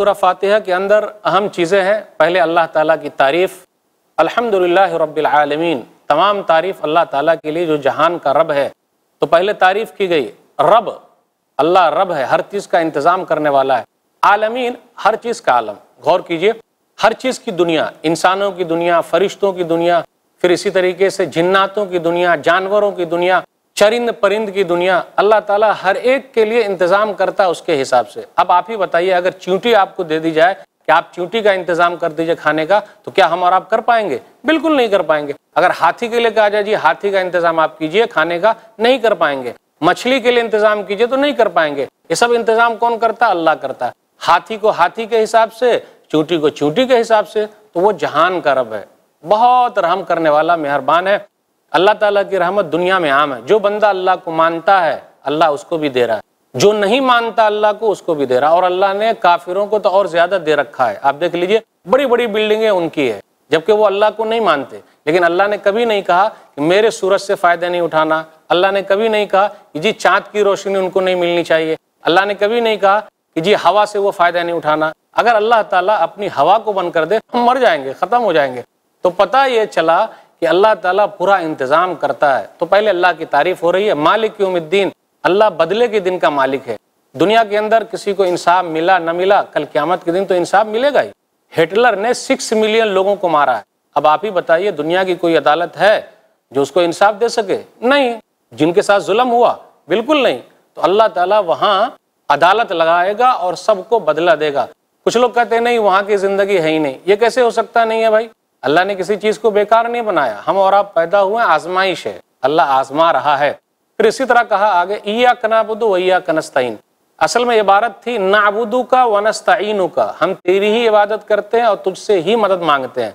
सूरह फातिहा के अंदर अहम चीज़ें हैं पहले अल्लाह ताला की तारीफ़ अल्हम्दुलिल्लाह रब्बिल आलमीन तमाम तारीफ़ अल्लाह ताला के लिए जो जहान का रब है तो पहले तारीफ़ की गई रब अल्लाह रब है हर चीज़ का इंतज़ाम करने वाला है आलमीन हर चीज़ का आलम गौर कीजिए हर चीज़ की दुनिया इंसानों की दुनिया फरिश्तों की दुनिया फिर इसी तरीके से जिन्नातों की दुनिया जानवरों की दुनिया चरिंद परिंद की दुनिया अल्लाह ताला हर एक के लिए इंतज़ाम करता है उसके हिसाब से अब आप ही बताइए अगर चींटी आपको दे दी जाए कि आप चींटी का इंतज़ाम कर दीजिए खाने का तो क्या हम और आप कर पाएंगे बिल्कुल नहीं कर पाएंगे अगर हाथी के लिए कहा जाए जी हाथी का इंतज़ाम आप कीजिए खाने का नहीं कर पाएंगे मछली के लिए इंतज़ाम कीजिए तो नहीं कर पाएंगे ये सब इंतज़ाम कौन करता है अल्लाह करता है हाथी को हाथी के हिसाब से चूटी को चूटी के हिसाब से तो वो जहान का रब है बहुत रहम करने वाला मेहरबान है अल्लाह ताला की रहमत दुनिया में आम है जो बंदा अल्लाह को मानता है अल्लाह उसको भी दे रहा है जो नहीं मानता अल्लाह को उसको भी दे रहा है और अल्लाह ने काफिरों को तो और ज़्यादा दे रखा है आप देख लीजिए बड़ी बड़ी बिल्डिंगें उनकी है जबकि वो अल्लाह को नहीं मानते लेकिन अल्लाह ने कभी नहीं कहा कि मेरे सूरज से फ़ायदा नहीं उठाना अल्लाह ने कभी नहीं कहा कि जी चाँद की रोशनी उनको नहीं मिलनी चाहिए अल्लाह ने कभी नहीं कहा कि जी हवा से वो फ़ायदा नहीं उठाना अगर अल्लाह ताला अपनी हवा को बंद कर दे हम मर जाएंगे ख़त्म हो जाएंगे तो पता ये चला कि अल्लाह ताला पूरा इंतज़ाम करता है तो पहले अल्लाह की तारीफ हो रही है मालिक उम्मीद्दीन अल्लाह बदले के दिन का मालिक है दुनिया के अंदर किसी को इंसाफ मिला न मिला कल क्यामत के दिन तो इंसाफ मिलेगा ही हिटलर ने सिक्स मिलियन लोगों को मारा है अब आप ही बताइए दुनिया की कोई अदालत है जो उसको इंसाफ दे सके नहीं जिनके साथ जुलम हुआ बिल्कुल नहीं तो अल्लाह ताला वहां अदालत लगाएगा और सबको बदला देगा कुछ लोग कहते हैं नहीं वहां की ज़िंदगी है ही नहीं ये कैसे हो सकता नहीं है भाई अल्लाह ने किसी चीज़ को बेकार नहीं बनाया हम और आप पैदा हुए आजमाइश है अल्लाह आजमा रहा है फिर इसी तरह कहा आगे ईया कनाबुदो वैया कनस्तिन असल में इबारत थी नाबुदू का वनस्तीन का हम तेरी ही इबादत करते हैं और तुझसे ही मदद मांगते हैं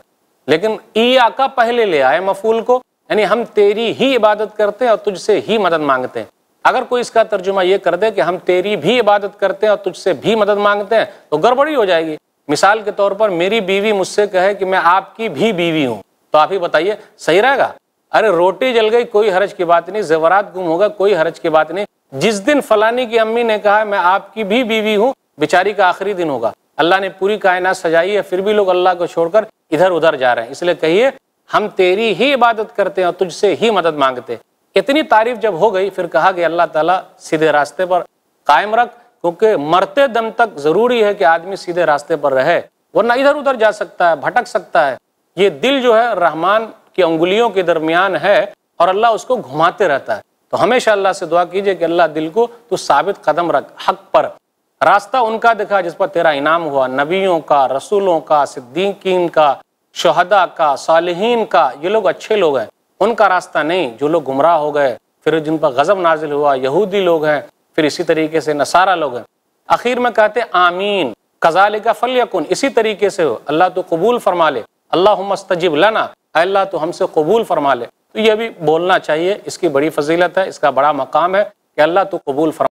लेकिन ईया का पहले ले आए मफूल को यानी हम तेरी ही इबादत करते हैं और तुझसे ही मदद मांगते हैं अगर कोई इसका तर्जुमा ये कर दे कि हम तेरी भी इबादत करते हैं और तुझसे भी मदद मांगते हैं तो गड़बड़ी हो जाएगी मिसाल के तौर पर मेरी बीवी मुझसे कहे कि मैं आपकी भी बीवी हूं तो आप ही बताइए सही रहेगा अरे रोटी जल गई कोई हरज की बात नहीं जेवरात गुम होगा कोई हरज की बात नहीं जिस दिन फलानी की अम्मी ने कहा मैं आपकी भी बीवी हूँ बेचारी का आखिरी दिन होगा अल्लाह ने पूरी कायनात सजाई है फिर भी लोग अल्लाह को छोड़कर इधर उधर जा रहे हैं इसलिए कहिए हम तेरी ही इबादत करते हैं और तुझसे ही मदद मांगते हैं इतनी तारीफ जब हो गई फिर कहा गया अल्लाह ताला सीधे रास्ते पर कायम रख क्योंकि मरते दम तक जरूरी है कि आदमी सीधे रास्ते पर रहे वरना इधर उधर जा सकता है भटक सकता है ये दिल जो है रहमान की उंगलियों के दरमियान है और अल्लाह उसको घुमाते रहता है तो हमेशा अल्लाह से दुआ कीजिए कि अल्लाह दिल को तो साबित कदम रख हक पर रास्ता उनका दिखा जिस पर तेरा इनाम हुआ नबियों का रसूलों का सिद्दीकीन का शहदा का सालहीन का ये लोग अच्छे लोग हैं उनका रास्ता नहीं जो लोग गुमराह हो गए फिर जिन पर गज़ब नाजिल हुआ यहूदी लोग हैं फिर इसी तरीके से नसारा लोग हैं आखिर में कहते आमीन कजाल का यकुन इसी तरीके से हो अल्लाह तो कबूल फरमा ले अल्लाह मस्तजिब लाना अल्लाह तो हमसे कबूल फरमा ले तो ये भी बोलना चाहिए इसकी बड़ी फजीलत है इसका बड़ा मकाम है कि अल्लाह तो कबूल फरमा